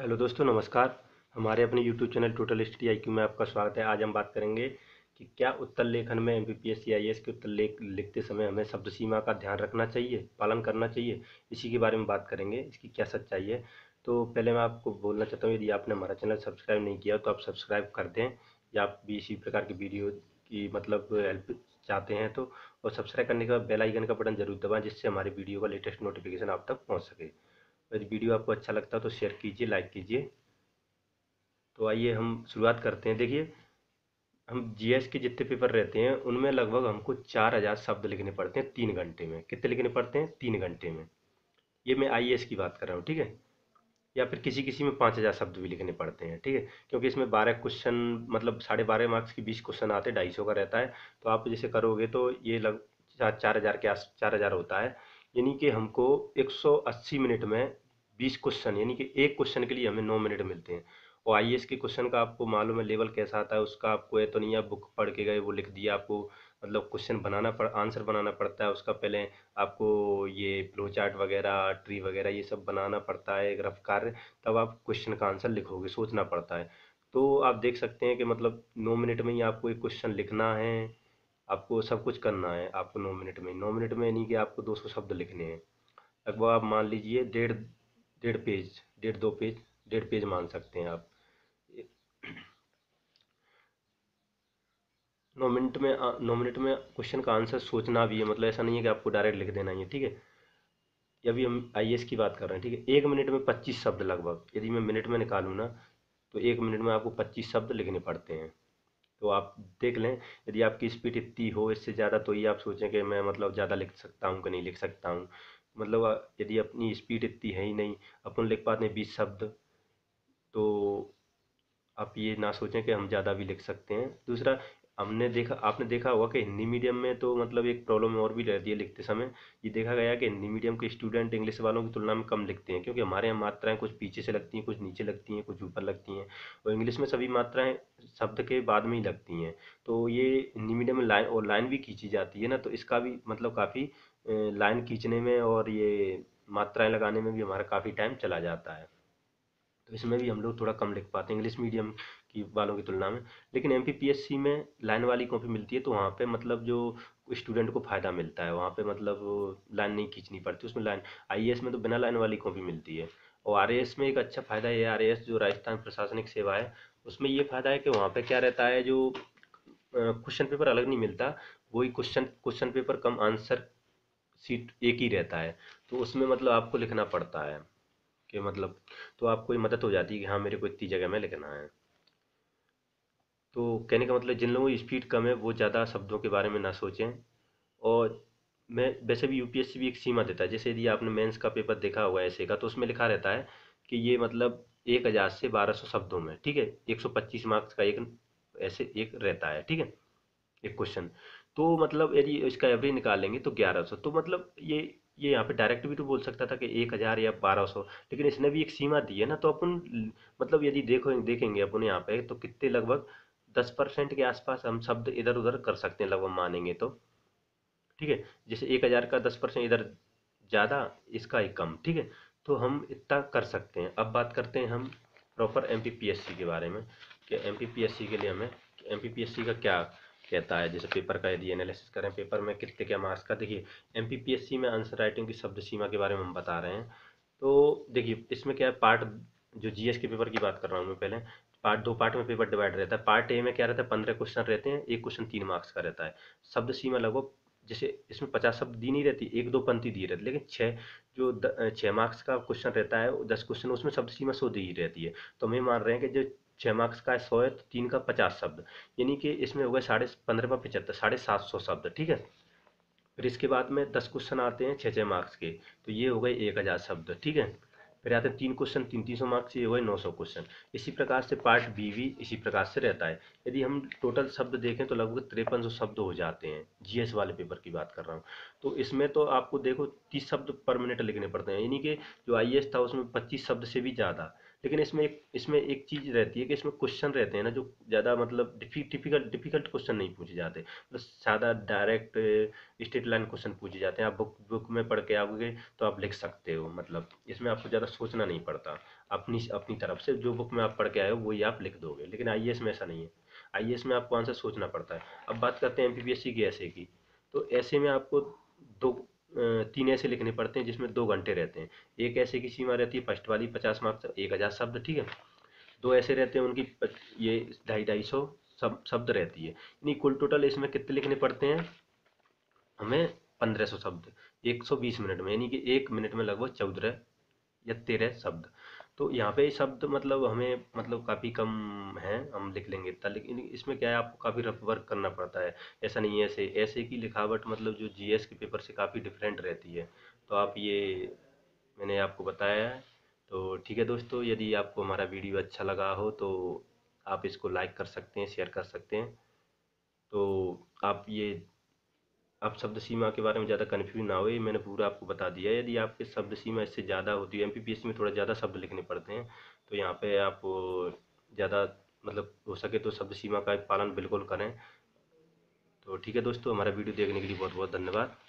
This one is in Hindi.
हेलो दोस्तों नमस्कार हमारे अपने YouTube channel total study I Q में आपका स्वागत है आज हम बात करेंगे कि क्या उत्तर लेखन में M P P S C I A S उत्तर लेख लिखते समय हमें शब्द सीमा का ध्यान रखना चाहिए पालन करना चाहिए इसी के बारे में बात करेंगे इसकी क्या सच्चाई है तो पहले मैं आपको बोलना चाहता हूँ यदि आपने हमारा चैनल सब्सक्राइब नहीं किया तो आप सब्सक्राइब कर दें या आप भी इसी प्रकार की वीडियो की मतलब हेल्प चाहते हैं तो और सब्सक्राइब करने के बाद बेल आइकन का बटन जरूर दबाएं जिससे हमारे वीडियो का लेटेस्ट नोटिफिकेशन आप तक पहुँच सके तो यदि वीडियो आपको अच्छा लगता है तो शेयर कीजिए लाइक कीजिए तो आइए हम शुरुआत करते हैं देखिए हम जीएस के जितने पेपर रहते हैं उनमें लगभग हमको चार हज़ार शब्द लिखने पड़ते हैं तीन घंटे में कितने लिखने पड़ते हैं तीन घंटे में ये मैं आईएएस की बात कर रहा हूँ ठीक है या फिर किसी किसी में पाँच हज़ार शब्द भी लिखने पड़ते हैं ठीक है क्योंकि इसमें बारह क्वेश्चन मतलब साढ़े बारह मार्क्स के बीस क्वेश्चन आते हैं ढाई सौ का रहता है तो आप जैसे करोगे तो ये लग चार चार हज़ार के आस चार हज़ार होता है यानी कि हमको 180 मिनट में 20 क्वेश्चन यानी कि एक क्वेश्चन के लिए हमें 9 मिनट मिलते हैं और आई के क्वेश्चन का आपको मालूम है लेवल कैसा आता है उसका आपको है तो नहीं आप बुक पढ़ के गए वो लिख दिया आपको मतलब क्वेश्चन बनाना पड़ आंसर बनाना पड़ता है उसका पहले आपको ये फ्लो चार्ट वगैरह ट्री वगैरह ये सब बनाना पड़ता है रफ कार्य तब आप क्वेश्चन का आंसर लिखोगे सोचना पड़ता है तो आप देख सकते हैं कि मतलब नौ मिनट में ही आपको एक क्वेश्चन लिखना है आपको सब कुछ करना है आपको नौ मिनट में नौ मिनट में नहीं कि आपको दो सौ शब्द लिखने हैं लगभग आप मान लीजिए डेढ़ डेढ़ पेज डेढ़ दो पेज डेढ़ पेज मान सकते हैं आप नौ मिनट में नौ मिनट में क्वेश्चन का आंसर सोचना भी है मतलब ऐसा नहीं है कि आपको डायरेक्ट लिख देना ही है ठीक है अभी हम आई की बात कर रहे हैं ठीक है एक मिनट में पच्चीस शब्द लगभग यदि मैं मिनट में निकालूँ ना तो एक मिनट में आपको पच्चीस शब्द लिखने पड़ते हैं तो आप देख लें यदि आपकी स्पीड इतनी हो इससे ज़्यादा तो ये आप सोचें कि मैं मतलब ज़्यादा लिख सकता हूँ कि नहीं लिख सकता हूँ मतलब यदि अपनी स्पीड इतनी है ही नहीं अपन लिख पाते हैं बीस शब्द तो आप ये ना सोचें कि हम ज़्यादा भी लिख सकते हैं दूसरा हमने देखा आपने देखा होगा कि हिंदी मीडियम में तो मतलब एक प्रॉब्लम और भी रहती है लिखते समय ये देखा गया कि हिंदी मीडियम के स्टूडेंट इंग्लिश वालों की तुलना में कम लिखते हैं क्योंकि हमारे यहाँ मात्राएँ कुछ पीछे से लगती हैं कुछ नीचे लगती हैं कुछ ऊपर लगती हैं और इंग्लिश में सभी मात्राएँ शब्द के बाद में ही लगती हैं तो ये हिंदी मीडियम में लाइन और लाइन भी खींची जाती है ना तो इसका भी मतलब काफ़ी लाइन खींचने में और ये मात्राएं लगाने में भी हमारा काफ़ी टाइम चला जाता है तो इसमें भी हम लोग थोड़ा कम लिख पाते हैं इंग्लिश मीडियम की वालों की तुलना में लेकिन एम में लाइन वाली कॉपी मिलती है तो वहाँ पे मतलब जो स्टूडेंट को फ़ायदा मिलता है वहाँ पे मतलब लाइन नहीं खींचनी पड़ती उसमें लाइन आई में तो बिना लाइन वाली कॉपी मिलती है और आर में एक अच्छा फ़ायदा है आर जो राजस्थान प्रशासनिक सेवा है उसमें ये फ़ायदा है कि वहाँ पे क्या रहता है जो क्वेश्चन पेपर अलग नहीं मिलता वही question question paper cum answer sheet एक ही रहता है तो उसमें मतलब आपको लिखना पड़ता है कि मतलब तो आपको ये मदद हो जाती है कि हाँ मेरे को इतनी जगह में लिखना है तो कहने का मतलब जिन लोगों की स्पीड कम है वो ज़्यादा शब्दों के बारे में ना सोचें और मैं वैसे भी यूपीएससी भी एक सीमा देता है जैसे यदि आपने मेंस का पेपर देखा हुआ है ऐसे का तो उसमें लिखा रहता है कि ये मतलब एक हज़ार से बारह सौ शब्दों में ठीक है एक सौ पच्चीस मार्क्स का एक ऐसे एक रहता है ठीक है एक क्वेश्चन तो मतलब यदि इसका एवरेज निकालेंगे तो ग्यारह सौ तो मतलब ये ये यहाँ पे डायरेक्ट भी तो बोल सकता था कि एक हज़ार या बारह सौ लेकिन इसने भी एक सीमा दी है ना तो अपन मतलब यदि देखो देखेंगे अपन यहाँ पे तो कितने लगभग दस परसेंट के आसपास हम शब्द इधर उधर कर सकते हैं लगभग मानेंगे तो ठीक है जैसे एक हज़ार का दस परसेंट इधर ज़्यादा इसका ही कम ठीक है तो हम इतना कर सकते हैं अब बात करते हैं हम प्रॉपर एम के बारे में कि एम के लिए हमें एम का क्या कहता है जैसे पेपर का यदि एनालिसिस करें पेपर में कितने क्या मार्क्स का देखिए एम में आंसर राइटिंग की शब्द सीमा के बारे में हम बता रहे हैं तो देखिए इसमें क्या है पार्ट जो जी के पेपर की बात कर रहा हूँ मैं पहले पार्ट दो पार्ट में पेपर डिवाइड रहता है पार्ट ए में क्या रहता है पंद्रह क्वेश्चन रहते हैं एक क्वेश्चन तीन मार्क्स का रहता है शब्द सीमा लगभग जैसे इसमें पचास शब्द दी नहीं रहती एक दो पंक्ति दी रहती लेकिन छः जो छः मार्क्स का क्वेश्चन रहता है दस क्वेश्चन उसमें शब्द सीमा सौ दी रहती है तो हम ये मान रहे हैं कि जो छः मार्क्स का सौ है तो तीन का पचास शब्द यानी कि इसमें हो गए साढ़े पंद्रह पर पचहत्तर साढ़े सात सौ शब्द ठीक है फिर इसके बाद में दस क्वेश्चन आते हैं छः छः मार्क्स के तो ये हो गए एक हज़ार शब्द ठीक है फिर आते तीन क्वेश्चन तीन तीन सौ मार्क्स ये हुए नौ सौ क्वेश्चन इसी प्रकार से पार्ट बी भी इसी प्रकार से रहता है यदि हम टोटल शब्द देखें तो लगभग तिरपन सौ शब्द हो जाते हैं जीएस वाले पेपर की बात कर रहा हूँ तो इसमें तो आपको देखो तीस शब्द पर मिनट लिखने पड़ते हैं यानी कि जो आई था उसमें पच्चीस शब्द से भी ज़्यादा लेकिन इसमें एक इसमें एक चीज़ रहती है कि इसमें क्वेश्चन रहते हैं ना जो ज़्यादा मतलब डिफिकल्ट डिफिकल्ट क्वेश्चन नहीं पूछे जाते मतलब सादा डायरेक्ट स्टेट लाइन क्वेश्चन पूछे जाते हैं आप बुक बुक में पढ़ के आओगे तो आप लिख सकते हो मतलब इसमें आपको ज़्यादा सोचना नहीं पड़ता अपनी अपनी तरफ से जो बुक में आप पढ़ के आए हो वही आप लिख दोगे लेकिन आई में ऐसा नहीं है आई में आपको आंसर सोचना पड़ता है अब बात करते हैं एम की ऐसे की तो ऐसे में आपको दो तीन ऐसे लिखने पड़ते हैं जिसमें दो घंटे रहते हैं एक ऐसे की सीमा रहती है फर्स्ट वाली पचास मार्क्स एक हज़ार शब्द ठीक है दो ऐसे रहते हैं उनकी ये ढाई ढाई सौ सब शब्द रहती है यानी कुल टोटल इसमें कितने लिखने पड़ते हैं हमें पंद्रह सौ शब्द एक सौ बीस मिनट में यानी कि एक मिनट में लगभग चौदह या तेरह शब्द तो यहाँ पे शब्द मतलब हमें मतलब काफ़ी कम है हम लिख लेंगे इतना लेकिन इसमें क्या है आपको काफ़ी रफ वर्क करना पड़ता है ऐसा नहीं है ऐसे ऐसे की लिखावट मतलब जो जीएस के पेपर से काफ़ी डिफरेंट रहती है तो आप ये मैंने आपको बताया है तो ठीक है दोस्तों यदि आपको हमारा वीडियो अच्छा लगा हो तो आप इसको लाइक कर सकते हैं शेयर कर सकते हैं तो आप ये आप शब्द सीमा के बारे में ज़्यादा कन्फ्यूज ना हो मैंने पूरा आपको बता दिया यदि आपके शब्द सीमा इससे ज़्यादा होती है एम में थोड़ा ज़्यादा शब्द लिखने पड़ते हैं तो यहाँ पे आप ज़्यादा मतलब हो सके तो शब्द सीमा का पालन बिल्कुल करें तो ठीक है दोस्तों हमारा वीडियो देखने के लिए बहुत बहुत धन्यवाद